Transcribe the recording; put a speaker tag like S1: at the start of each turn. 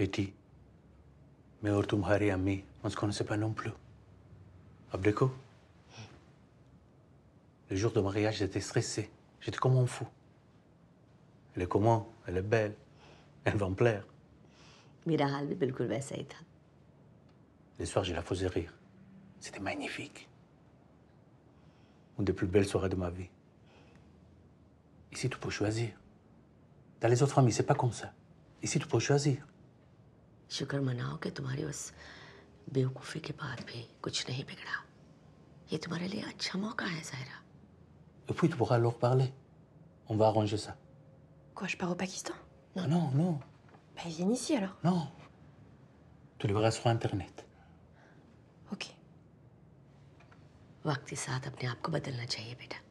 S1: mais मैं ne on On se connaissait pas non plus. Abdeko, Le jour de mariage, j'étais stressé. J'étais comme un fou. Elle est comment Elle est belle. Elle va me plaire. Les soirs, je la faisais rire.
S2: C'était magnifique.
S1: Une des plus belles soirées de ma vie.
S3: Ici, tu peux choisir. Dans les autres familles, c'est pas comme ça. Ici, tu peux choisir. शुक्र मनाओ कि तुम्हारी उस बेवकूफ़ी के बाद भी कुछ नहीं बिगड़ा ये तुम्हारे लिए
S4: अच्छा मौका है ज़ाहिरा
S5: Et puis tu pourras leur parler. On va arranger ça.
S4: Quoi, je pars au Pakistan Non, non, non. Bah, ils viennent ici alors. Non.
S6: Tu les verras sur Internet.
S4: Ok. वक्त के साथ
S3: अपने आप को बदलना चाहिए बेटा